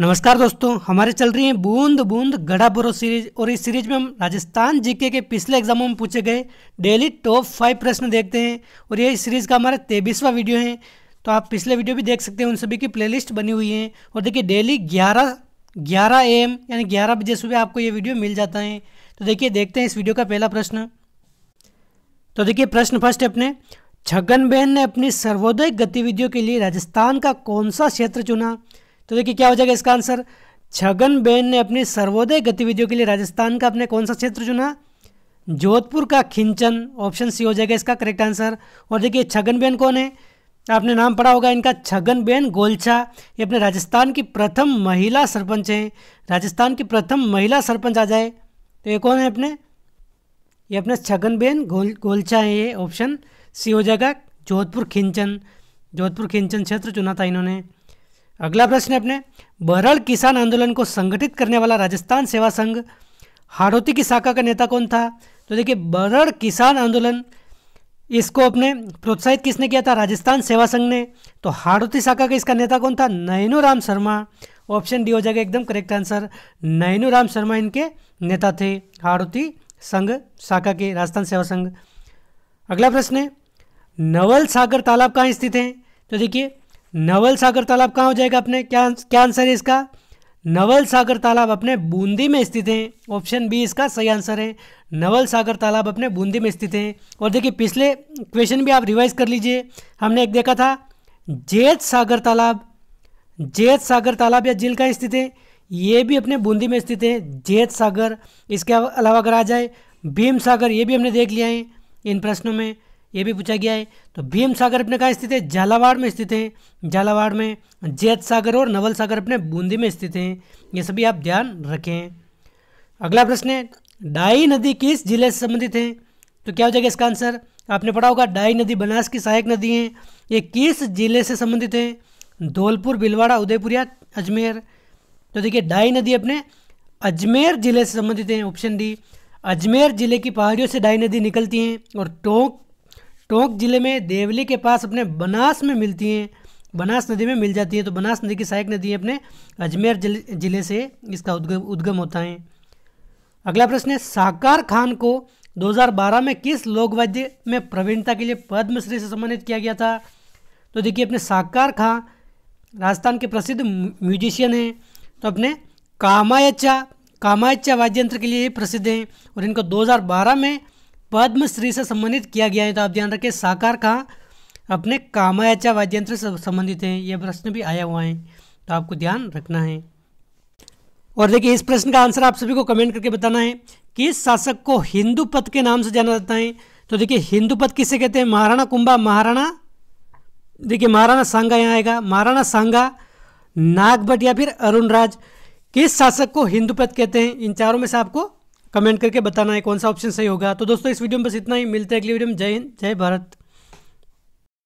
नमस्कार दोस्तों हमारे चल रही है बूंद बूंद गढ़ा बोरो सीरीज और इस सीरीज में हम राजस्थान जीके के पिछले एग्जामों में पूछे गए डेली टॉप फाइव प्रश्न देखते हैं और ये सीरीज का हमारा तेबीसवा वीडियो है तो आप पिछले वीडियो भी देख सकते हैं उन सभी की प्लेलिस्ट बनी हुई है और देखिए डेली ग्यारह ग्यारह ए एम यानी ग्यारह बजे सुबह आपको ये वीडियो मिल जाता है तो देखिए देखते हैं इस वीडियो का पहला प्रश्न तो देखिए प्रश्न फर्स्ट अपने छगन बहन ने अपनी सर्वोदय गतिविधियों के लिए राजस्थान का कौन सा क्षेत्र चुना तो देखिए क्या हो जाएगा इसका आंसर छगन बेन ने अपनी सर्वोदय गतिविधियों के लिए राजस्थान का अपने कौन सा क्षेत्र चुना जोधपुर का खिंचन ऑप्शन सी हो जाएगा इसका करेक्ट आंसर और देखिए छगन बेन कौन है आपने नाम पढ़ा होगा इनका छगन बेन गोलछा ये अपने राजस्थान की प्रथम महिला सरपंच हैं राजस्थान की प्रथम महिला सरपंच आ जाए तो ये कौन है अपने ये अपने छगन बेन गोल गोलछा है ये ऑप्शन सी हो जाएगा जोधपुर खिंचन जोधपुर खिंचन क्षेत्र चुना था इन्होंने अगला प्रश्न है अपने बहरल किसान आंदोलन को संगठित करने वाला राजस्थान सेवा संघ हाड़ोती की शाखा का नेता कौन था तो देखिए बरड़ किसान आंदोलन इसको अपने प्रोत्साहित किसने किया था राजस्थान सेवा संघ ने तो हाड़ोती शाखा का इसका नेता कौन था नैनू राम शर्मा ऑप्शन डी हो जाएगा एकदम करेक्ट आंसर नैनू राम शर्मा इनके नेता थे हाड़ोती संघ शाखा के राजस्थान सेवा संघ अगला प्रश्न है नवल सागर तालाब कहाँ स्थित है तो देखिए नवल सागर तालाब कहाँ हो जाएगा अपने क्या क्या आंसर है इसका नवल सागर तालाब अपने बूंदी में स्थित हैं ऑप्शन बी इसका सही आंसर है नवल सागर तालाब अपने बूंदी में स्थित हैं और देखिए पिछले क्वेश्चन भी आप रिवाइज कर लीजिए हमने एक देखा था जेत सागर तालाब जेत सागर तालाब या झील का स्थित है ये भी अपने बूंदी में स्थित है जेत सागर इसके अलावा अगर आ जाए भीम सागर ये भी हमने देख लिया है इन प्रश्नों में ये भी पूछा गया है तो भीम सागर अपने कहाँ स्थित है झालावाड़ में स्थित है झालावाड़ में जैत सागर और नवल सागर अपने बूंदी में स्थित हैं ये सभी आप ध्यान रखें अगला प्रश्न है डाई नदी किस जिले से संबंधित है तो क्या हो जाएगा इसका आंसर आपने पढ़ा होगा डाई नदी बनास की सहायक नदी है ये किस जिले से संबंधित है धौलपुर भिलवाड़ा उदयपुर या अजमेर तो देखिए डाई नदी अपने अजमेर जिले से संबंधित है ऑप्शन डी अजमेर जिले की पहाड़ियों से डाई नदी निकलती हैं और टोंक टोंक जिले में देवली के पास अपने बनास में मिलती हैं बनास नदी में मिल जाती है तो बनास नदी की सहायक नदी अपने अजमेर जिले से इसका उद्गम उद्गम होता है अगला प्रश्न है साकार खान को 2012 में किस लोकवाद्य में प्रवीणता के लिए पद्मश्री से सम्मानित किया गया था तो देखिए अपने साकार खान राजस्थान के प्रसिद्ध म्यूजिशियन हैं तो अपने कामायचा कामायचा वाद्य यंत्र के लिए प्रसिद्ध हैं और इनको 2012 में पद्मश्री से संबंधित किया गया है तो आप ध्यान रखें साकार कहाँ अपने कामायाचा वाद्यंत्र से संबंधित है यह प्रश्न भी आया हुआ है तो आपको ध्यान रखना है और देखिए इस प्रश्न का आंसर आप सभी को कमेंट करके बताना है किस शासक को हिंदू पद के नाम से जाना जाता है तो देखिए हिंदू पद किसे कहते हैं महाराणा कुंभा महाराणा देखिए महाराणा सांगा यहाँ आएगा महाराणा सांगा नागभट या फिर अरुणराज किस शासक को हिंदू पद कहते हैं इन चारों में से आपको कमेंट करके बताना है कौन सा ऑप्शन सही होगा तो दोस्तों इस वीडियो में बस इतना ही मिलते हैं अगली वीडियो में जय हिंद जय भारत